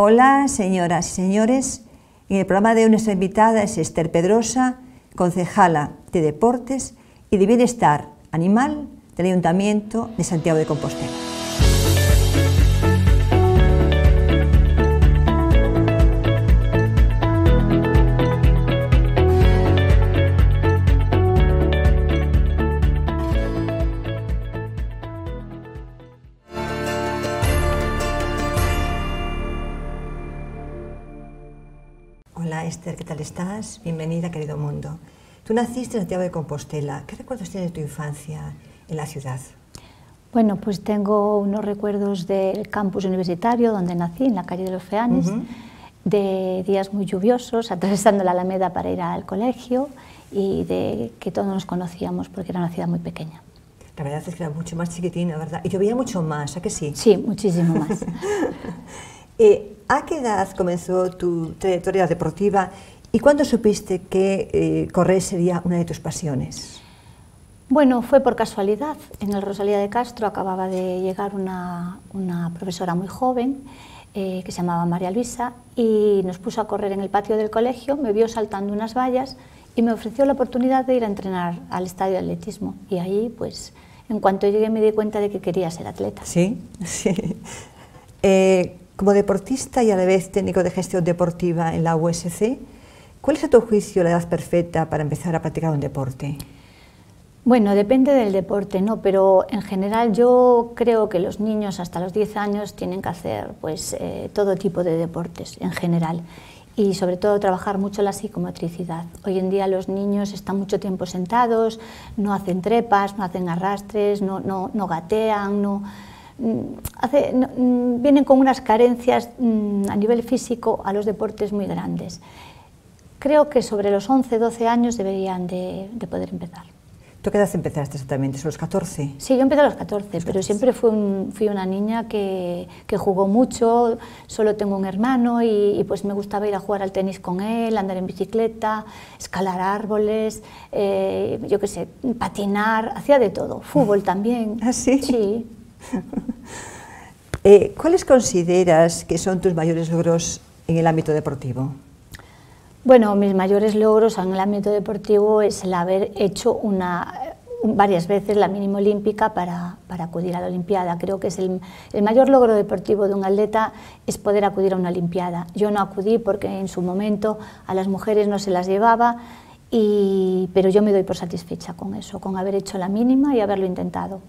Hola, señoras y señores. En el programa de hoy nuestra invitada es Esther Pedrosa, concejala de Deportes y de Bienestar Animal del Ayuntamiento de Santiago de Compostela. Esther, ¿qué tal estás? Bienvenida, querido mundo. Tú naciste en Santiago de Compostela. ¿Qué recuerdos tienes de tu infancia en la ciudad? Bueno, pues tengo unos recuerdos del campus universitario donde nací, en la calle de los Feanes, de días muy lluviosos, atravesando la Alameda para ir al colegio y de que todos nos conocíamos porque era una ciudad muy pequeña. La verdad es que era mucho más chiquitina, ¿verdad? Y llovía mucho más, ¿a que sí? Sí, muchísimo más. eh, ¿A qué edad comenzó tu trayectoria deportiva y cuándo supiste que eh, correr sería una de tus pasiones? Bueno, fue por casualidad. En el Rosalía de Castro acababa de llegar una, profesora muy joven eh, que se llamaba María Luisa y nos puso a correr en el patio del colegio, me vio saltando unas vallas y me ofreció la oportunidad de ir a entrenar al estadio de atletismo. Y ahí, pues, en cuanto llegué me di cuenta de que quería ser atleta. Sí, sí. Eh, como deportista y a la vez técnico de gestión deportiva en la USC, ¿cuál es a tu juicio la edad perfecta para empezar a practicar un deporte? Bueno, depende del deporte, ¿no? Pero en general yo creo que los niños hasta los 10 años tienen que hacer pues, eh, todo tipo de deportes en general y sobre todo trabajar mucho la psicomotricidad. Hoy en día los niños están mucho tiempo sentados, no hacen trepas, no hacen arrastres, no, no, no gatean, no Mm, mm, vienen con unas carencias mm, a nivel físico a los deportes muy grandes. Creo que sobre los 11, 12 años deberían de, poder empezar. ¿Tú qué edad empezaste exactamente? son los 14? Sí, yo empecé a los 14, pero siempre fui, una niña que, que, jugó mucho, solo tengo un hermano y, pues me gustaba ir a jugar al tenis con él, andar en bicicleta, escalar árboles, eh, yo qué sé, patinar, hacía de todo, fútbol también. ¿Ah, sí? Sí, eh, ¿Cuáles consideras que son tus mayores logros en el ámbito deportivo? Bueno, mis mayores logros en el ámbito deportivo es el haber hecho varias veces la mínima olímpica para, acudir a la Olimpiada. Creo que es el, mayor logro deportivo de un atleta es poder acudir a una Olimpiada. Yo no acudí porque en su momento a las mujeres no se las llevaba, y, pero yo me doy por satisfecha con eso, con haber hecho la mínima y haberlo intentado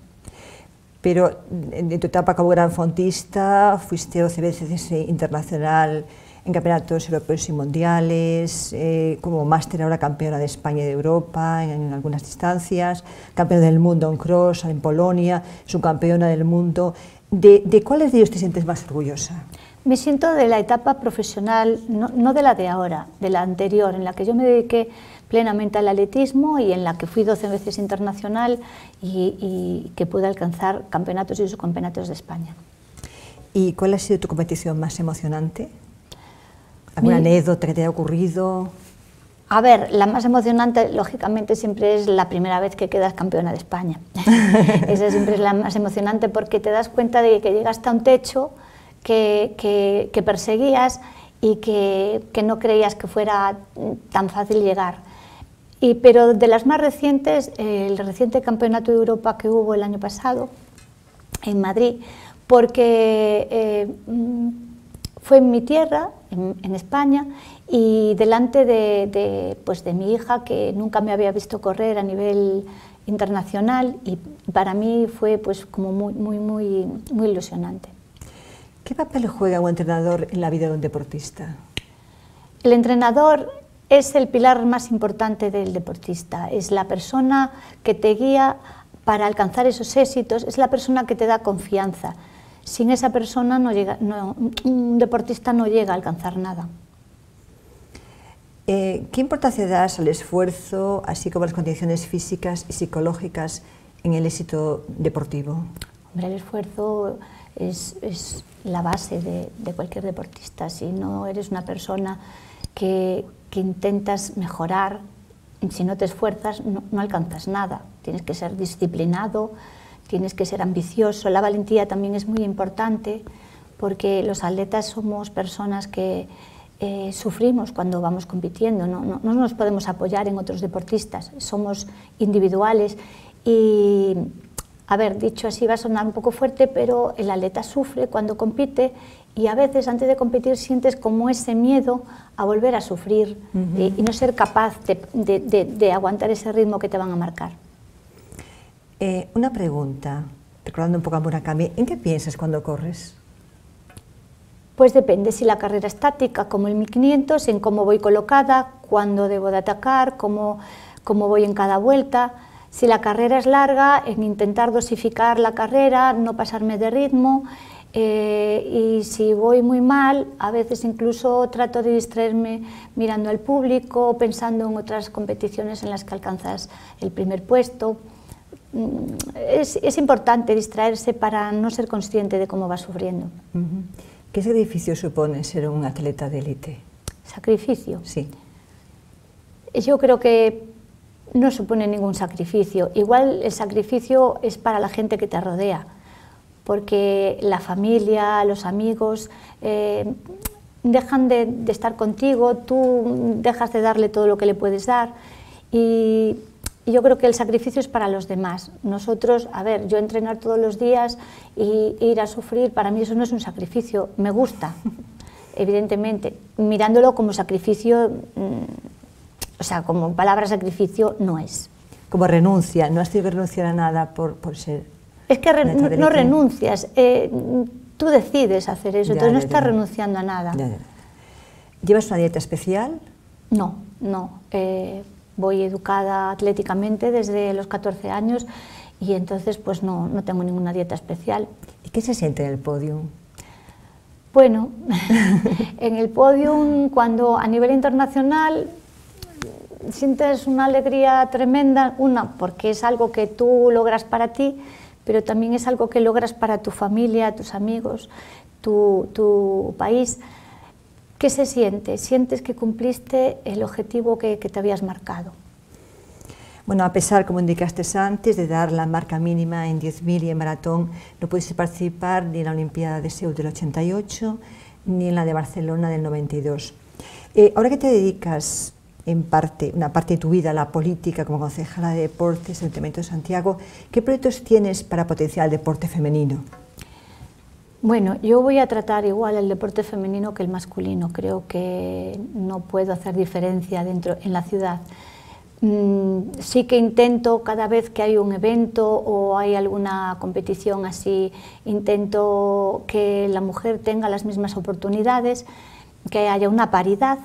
pero en tu etapa como gran fontista fuiste 12 veces internacional en campeonatos europeos y mundiales, eh, como máster ahora campeona de España y de Europa en, algunas distancias, campeona del mundo en cross, en Polonia, subcampeona del mundo. ¿De, de cuáles de ellos te sientes más orgullosa? Me siento de la etapa profesional, no, no de la de ahora, de la anterior, en la que yo me dediqué plenamente al atletismo y en la que fui 12 veces internacional y, que pude alcanzar campeonatos y subcampeonatos de España. ¿Y cuál ha sido tu competición más emocionante? ¿Alguna anécdota que te haya ocurrido? A ver, la más emocionante, lógicamente, siempre es la primera vez que quedas campeona de España. Esa siempre es la más emocionante porque te das cuenta de que llegas a un techo que, perseguías y que, no creías que fuera tan fácil llegar pero de las más recientes, el reciente Campeonato de Europa que hubo el año pasado en Madrid, porque eh, mm, fue en mi tierra, en, España, y delante de, pues de mi hija que nunca me había visto correr a nivel internacional y para mí fue pues como muy, muy, muy, muy ilusionante. ¿Qué papel juega un entrenador en la vida de un deportista? El entrenador es el pilar más importante del deportista, es la persona que te guía para alcanzar esos éxitos, es la persona que te da confianza. Sin esa persona no llega, un deportista no llega a alcanzar nada. Eh, ¿Qué importancia das al esfuerzo, así como a las condiciones físicas y psicológicas en el éxito deportivo? el esfuerzo es, la base de, cualquier deportista. Si no eres una persona que, que intentas mejorar, si no te esfuerzas no, no alcanzas nada. Tienes que ser disciplinado, tienes que ser ambicioso. La valentía también es muy importante porque los atletas somos personas que eh, sufrimos cuando vamos compitiendo, ¿no? No, nos podemos apoyar en otros deportistas, somos individuales y, a ver, dicho así va a sonar un poco fuerte, pero el atleta sufre cuando compite y a veces antes de competir sientes como ese miedo a volver a sufrir eh, y no ser capaz de, aguantar ese ritmo que te van a marcar. Eh, una pregunta, recordando un poco a Murakami, ¿en qué piensas cuando corres? Pues depende si la carrera es como el 1500, en cómo voy colocada, cuándo debo de atacar, cómo, cómo voy en cada vuelta. Si la carrera es larga, en intentar dosificar la carrera, no pasarme de ritmo eh, y si voy muy mal, a veces incluso trato de distraerme mirando al público, pensando en otras competiciones en las que alcanzas el primer puesto. Mm, es, es importante distraerse para no ser consciente de cómo vas sufriendo. ¿Qué sacrificio supone ser un atleta de élite? ¿Sacrificio? Sí. Yo creo que no supone ningún sacrificio. Igual el sacrificio es para la gente que te rodea porque la familia, los amigos eh, dejan de, estar contigo, tú dejas de darle todo lo que le puedes dar y, yo creo que el sacrificio es para los demás. Nosotros, a ver, yo entrenar todos los días e ir a sufrir, para mí eso no es un sacrificio, me gusta, evidentemente, mirándolo como sacrificio, mm, o sea, como palabra sacrificio no es. Como renuncia, no has tenido que renunciar a nada por ser es que no, renuncias, eh, tú decides hacer eso, entonces no estás renunciando a nada. ¿Llevas una dieta especial? No, no. Eh, voy educada atléticamente desde los 14 años y entonces pues no, no tengo ninguna dieta especial. ¿Y qué se siente en el podio? Bueno, en el podio cuando a nivel internacional sientes una alegría tremenda, una porque es algo que tú logras para ti pero también es algo que logras para tu familia, tus amigos, tu, país. ¿Qué se siente? ¿Sientes que cumpliste el objetivo que, te habías marcado? Bueno, a pesar, como indicaste antes, de dar la marca mínima en 10.000 y en maratón, no pudiste participar ni en la Olimpiada de Seúl del 88 ni en la de Barcelona del 92. Eh, ahora qué te dedicas en parte, una parte de tu vida, la política, como concejala de deportes el Ayuntamiento de Santiago. ¿Qué proyectos tienes para potenciar el deporte femenino? Bueno, yo voy a tratar igual el deporte femenino que el masculino. Creo que no puedo hacer diferencia dentro en la ciudad. Mm, sí que intento cada vez que hay un evento o hay alguna competición así, intento que la mujer tenga las mismas oportunidades, que haya una paridad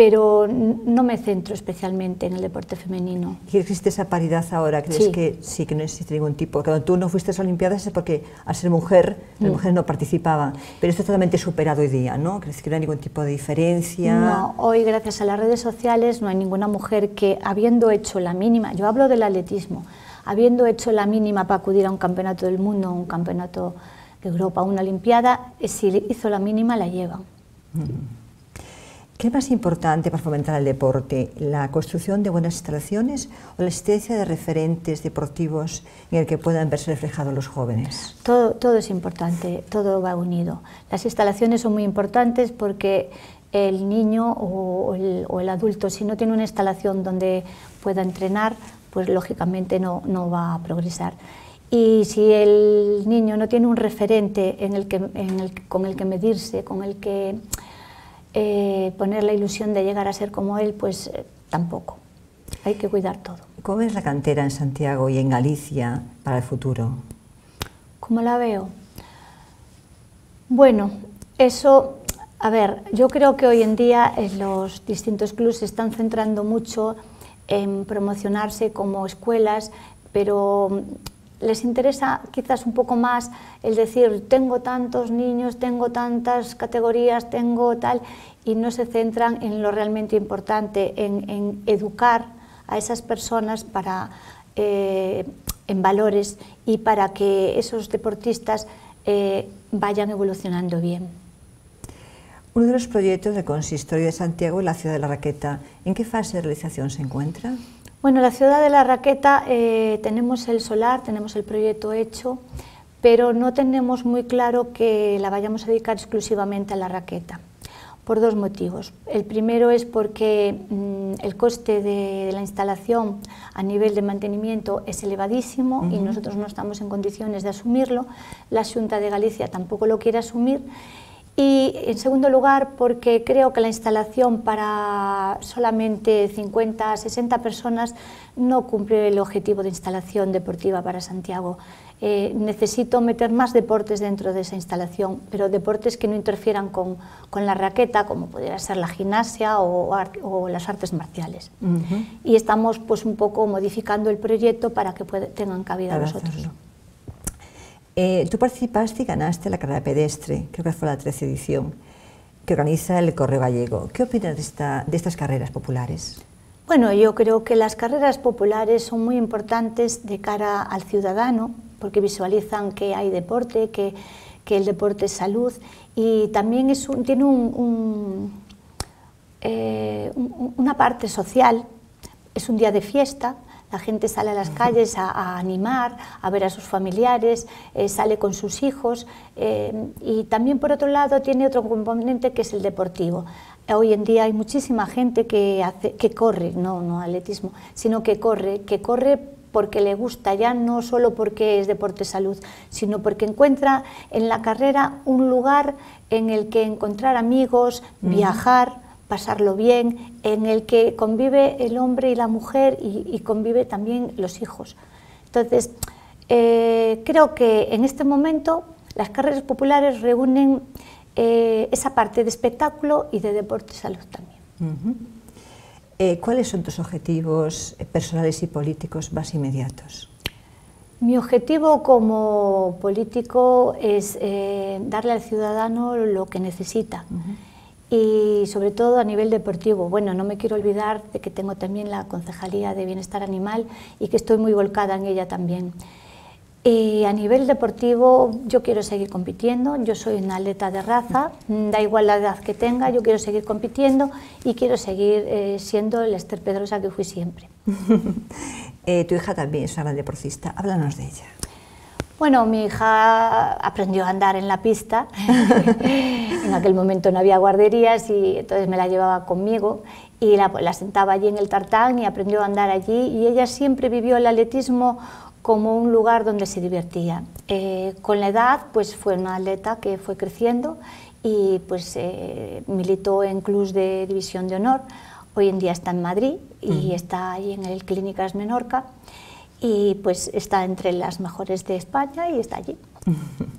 pero no me centro especialmente en el deporte femenino. ¿Y existe esa paridad ahora? ¿Crees que sí, que no existe ningún tipo? Cuando tú no fuiste a las Olimpiadas es porque al ser mujer, las mm. mujeres no participaban, pero esto es totalmente superado hoy día, ¿no? ¿Crees que no hay ningún tipo de diferencia? No, hoy gracias a las redes sociales no hay ninguna mujer que habiendo hecho la mínima, yo hablo del atletismo, habiendo hecho la mínima para acudir a un campeonato del mundo, un campeonato de Europa, una Olimpiada, si hizo la mínima la lleva. Mm. ¿Qué es más importante para fomentar el deporte? ¿La construcción de buenas instalaciones o la existencia de referentes deportivos en el que puedan verse reflejados los jóvenes? Todo, todo es importante, todo va unido. Las instalaciones son muy importantes porque el niño o el, adulto, si no tiene una instalación donde pueda entrenar, pues lógicamente no, no va a progresar. Y si el niño no tiene un referente en el que, con el que medirse, con el que eh, poner la ilusión de llegar a ser como él, pues eh, tampoco. Hay que cuidar todo. ¿Cómo es la cantera en Santiago y en Galicia para el futuro? ¿Cómo la veo? Bueno, eso, a ver, yo creo que hoy en día eh, los distintos clubes se están centrando mucho en promocionarse como escuelas, pero les interesa quizás un poco más el decir, tengo tantos niños, tengo tantas categorías, tengo tal, y no se centran en lo realmente importante, en, educar a esas personas para, eh, en valores y para que esos deportistas eh, vayan evolucionando bien. Uno de los proyectos del Consistorio de Santiago es la Ciudad de la Raqueta. ¿En qué fase de realización se encuentra? Bueno, la ciudad de la raqueta eh, tenemos el solar, tenemos el proyecto hecho, pero no tenemos muy claro que la vayamos a dedicar exclusivamente a la raqueta, por dos motivos. El primero es porque mm, el coste de, la instalación a nivel de mantenimiento es elevadísimo y nosotros no estamos en condiciones de asumirlo, la Junta de Galicia tampoco lo quiere asumir y en segundo lugar, porque creo que la instalación para solamente 50, 60 personas no cumple el objetivo de instalación deportiva para Santiago. Eh, necesito meter más deportes dentro de esa instalación, pero deportes que no interfieran con, la raqueta, como podría ser la gimnasia o, las artes marciales. Y estamos pues, un poco modificando el proyecto para que tengan cabida los otros. Eh, tú participaste y ganaste la carrera pedestre, creo que fue la 13 edición, que organiza el Correo Gallego. ¿Qué opinas de, estas carreras populares? Bueno, yo creo que las carreras populares son muy importantes de cara al ciudadano, porque visualizan que hay deporte, que, el deporte es salud y también tiene eh, un, una parte social. Es un día de fiesta, la gente sale a las calles a, animar, a ver a sus familiares, eh, sale con sus hijos eh, y también por otro lado tiene otro componente que es el deportivo. Hoy en día hay muchísima gente que, que corre, no, no atletismo, sino que corre, que corre porque le gusta, ya no solo porque es deporte salud, sino porque encuentra en la carrera un lugar en el que encontrar amigos, viajar pasarlo bien, en el que convive el hombre y la mujer y, convive también los hijos. Entonces, eh, creo que en este momento las carreras populares reúnen eh, esa parte de espectáculo y de deporte salud también. Eh, ¿Cuáles son tus objetivos personales y políticos más inmediatos? Mi objetivo como político es darle al ciudadano lo que necesita y sobre todo a nivel deportivo. Bueno, no me quiero olvidar de que tengo también la Concejalía de Bienestar Animal y que estoy muy volcada en ella también. Y eh, a nivel deportivo yo quiero seguir compitiendo, yo soy una atleta de raza, da igual la edad que tenga, yo quiero seguir compitiendo y quiero seguir eh, siendo el Esther Pedrosa que fui siempre. Eh, tu hija también es una gran deportista, háblanos de ella. Bueno, mi hija aprendió a andar en la pista. en aquel momento no había guarderías y entonces me la llevaba conmigo y la, sentaba allí en el tartán y aprendió a andar allí y ella siempre vivió el atletismo como un lugar donde se divertía. Eh, con la edad pues fue una atleta que fue creciendo y pues eh, militó en clubs de división de honor. Hoy en día está en Madrid y está allí en el Clínicas Menorca y pues está entre las mejores de España y está allí.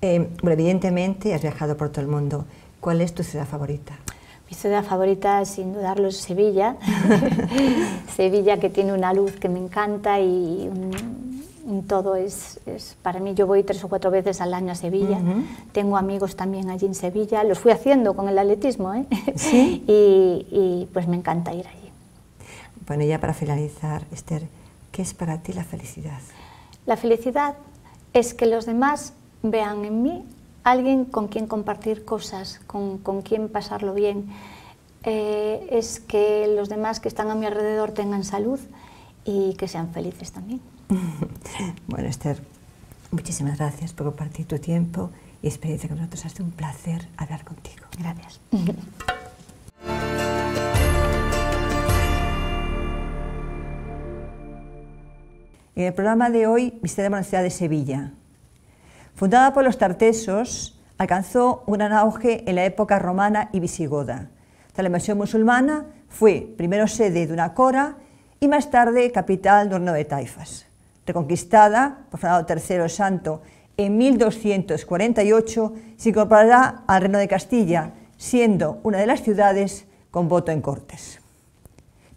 Eh, bueno, evidentemente has viajado por todo el mundo. ¿Cuál es tu ciudad favorita? Mi ciudad favorita, sin dudarlo, es Sevilla. Sevilla que tiene una luz que me encanta y todo es, para mí. Yo voy tres o cuatro veces al año a Sevilla. Tengo amigos también allí en Sevilla. Los fui haciendo con el atletismo, ¿eh? ¿Sí? y pues me encanta ir allí. Bueno, ya para finalizar, Esther, ¿Qué es para ti la felicidad? La felicidad es que los demás vean en mí alguien con quien compartir cosas, con, con quien pasarlo bien. Eh, es que los demás que están a mi alrededor tengan salud y que sean felices también. bueno, Esther, muchísimas gracias por compartir tu tiempo y experiencia con nosotros. Ha sido un placer hablar contigo. Gracias. En el programa de hoy visitaremos la ciudad de Sevilla. Fundada por los tartesos, alcanzó un auge en la época romana y visigoda. Tras la invasión musulmana, fue primero sede de una cora y más tarde capital del reino de taifas. Reconquistada por Fernando III el Santo en 1248, se incorporará al Reino de Castilla, siendo una de las ciudades con voto en Cortes.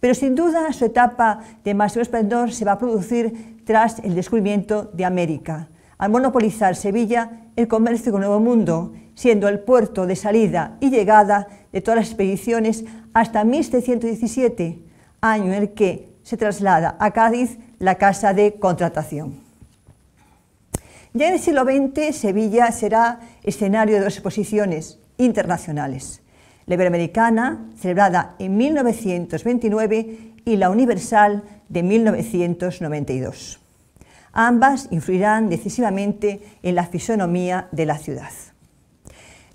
Pero sin duda su etapa de máximo esplendor se va a producir tras el descubrimiento de América, al monopolizar Sevilla el comercio con el Nuevo Mundo, siendo el puerto de salida y llegada de todas las expediciones hasta 1717, año en el que se traslada a Cádiz la casa de contratación. Ya en el siglo XX, Sevilla será escenario de dos exposiciones internacionales la Iberoamericana, celebrada en 1929, y la Universal de 1992. Ambas influirán decisivamente en la fisonomía de la ciudad.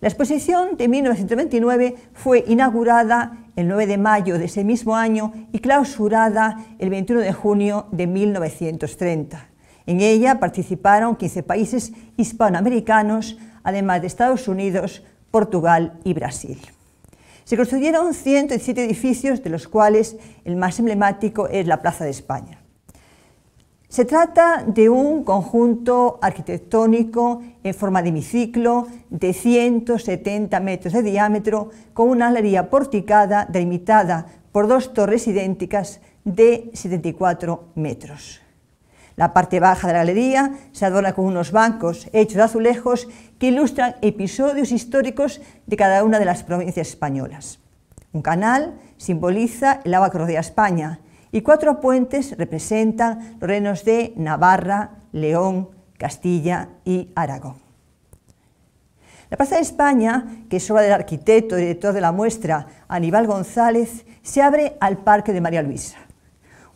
La exposición de 1929 fue inaugurada el 9 de mayo de ese mismo año y clausurada el 21 de junio de 1930. En ella participaron 15 países hispanoamericanos, además de Estados Unidos, Portugal y Brasil. Se construyeron 107 edificios, de los cuales el más emblemático es la Plaza de España. Se trata de un conjunto arquitectónico en forma de hemiciclo de 170 metros de diámetro con una galería porticada delimitada por dos torres idénticas de 74 metros. La parte baja de la galería se adorna con unos bancos hechos de azulejos que ilustran episodios históricos de cada una de las provincias españolas. Un canal simboliza el agua que rodea España y cuatro puentes representan los reinos de Navarra, León, Castilla y Aragón. La Plaza de España, que es obra del arquitecto y director de la muestra Aníbal González, se abre al Parque de María Luisa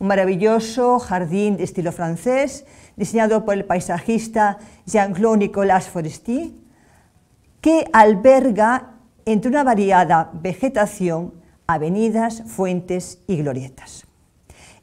un maravilloso jardín de estilo francés diseñado por el paisajista Jean-Claude Nicolas Forestier, que alberga entre una variada vegetación avenidas, fuentes y glorietas.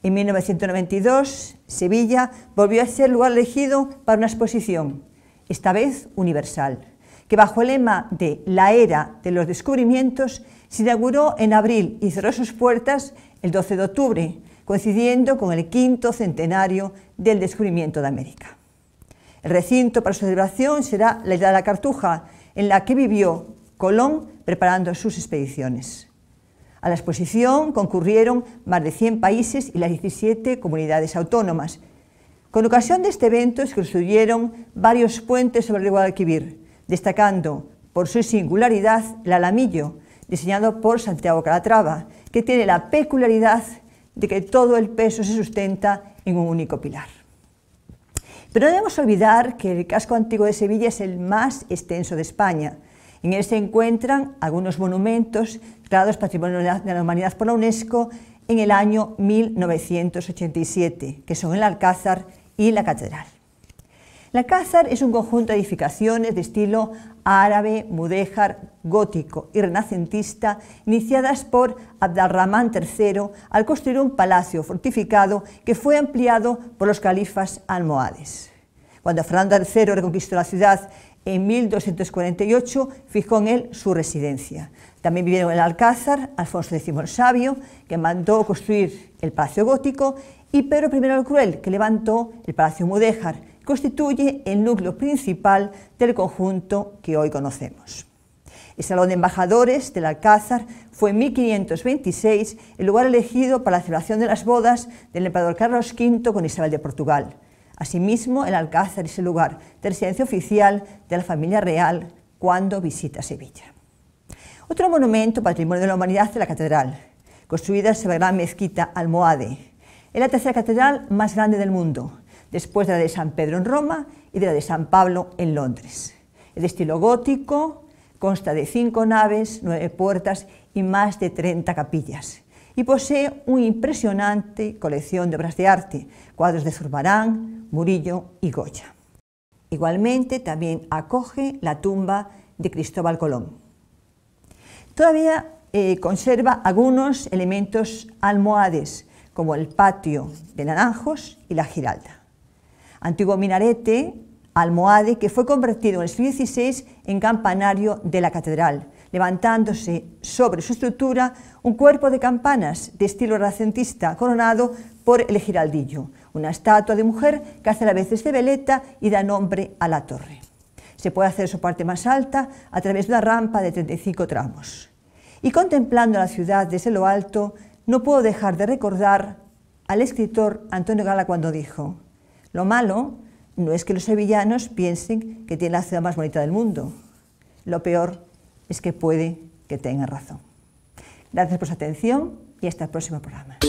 En 1992, Sevilla volvió a ser lugar elegido para una exposición, esta vez universal, que bajo el lema de La Era de los Descubrimientos se inauguró en abril y cerró sus puertas el 12 de octubre, coincidiendo con el quinto centenario del descubrimiento de América. El recinto para su celebración será la isla de la Cartuja, en la que vivió Colón preparando sus expediciones. A la exposición concurrieron más de 100 países y las 17 comunidades autónomas. Con ocasión de este evento se construyeron varios puentes sobre el Guadalquivir, destacando por su singularidad el alamillo, diseñado por Santiago Calatrava, que tiene la peculiaridad de que todo el peso se sustenta en un único pilar. Pero no debemos olvidar que el casco antiguo de Sevilla es el más extenso de España. En él se encuentran algunos monumentos declarados Patrimonio de la Humanidad por la UNESCO en el año 1987, que son el Alcázar y la Catedral. La Alcázar es un conjunto de edificaciones de estilo árabe, mudéjar, gótico y renacentista, iniciadas por Abdalrahman III al construir un palacio fortificado que fue ampliado por los califas almohades. Cuando Fernando III reconquistó la ciudad en 1248, fijó en él su residencia. También vivieron en el Alcázar Alfonso X el Sabio, que mandó construir el Palacio Gótico, y Pedro I el Cruel, que levantó el Palacio Mudéjar, constituye el núcleo principal del conjunto que hoy conocemos. El Salón de Embajadores del Alcázar fue en 1526 el lugar elegido para la celebración de las bodas del emperador Carlos V con Isabel de Portugal. Asimismo, el Alcázar es el lugar de residencia oficial de la familia real cuando visita Sevilla. Otro monumento patrimonio de la humanidad es la catedral, construida sobre la gran mezquita Almohade. Es la tercera catedral más grande del mundo después de la de San Pedro en Roma y de la de San Pablo en Londres. El estilo gótico, consta de cinco naves, nueve puertas y más de 30 capillas. Y posee una impresionante colección de obras de arte, cuadros de Zurbarán, Murillo y Goya. Igualmente también acoge la tumba de Cristóbal Colón. Todavía eh, conserva algunos elementos almohades, como el patio de naranjos y la giralda antiguo minarete almohade que fue convertido en el siglo XVI en campanario de la catedral, levantándose sobre su estructura un cuerpo de campanas de estilo renacentista coronado por el giraldillo, una estatua de mujer que hace a veces de veleta y da nombre a la torre. Se puede hacer su parte más alta a través de una rampa de 35 tramos. Y contemplando la ciudad desde lo alto, no puedo dejar de recordar al escritor Antonio Gala cuando dijo, lo malo no es que los sevillanos piensen que tiene la ciudad más bonita del mundo. Lo peor es que puede que tengan razón. Gracias por su atención y hasta el próximo programa.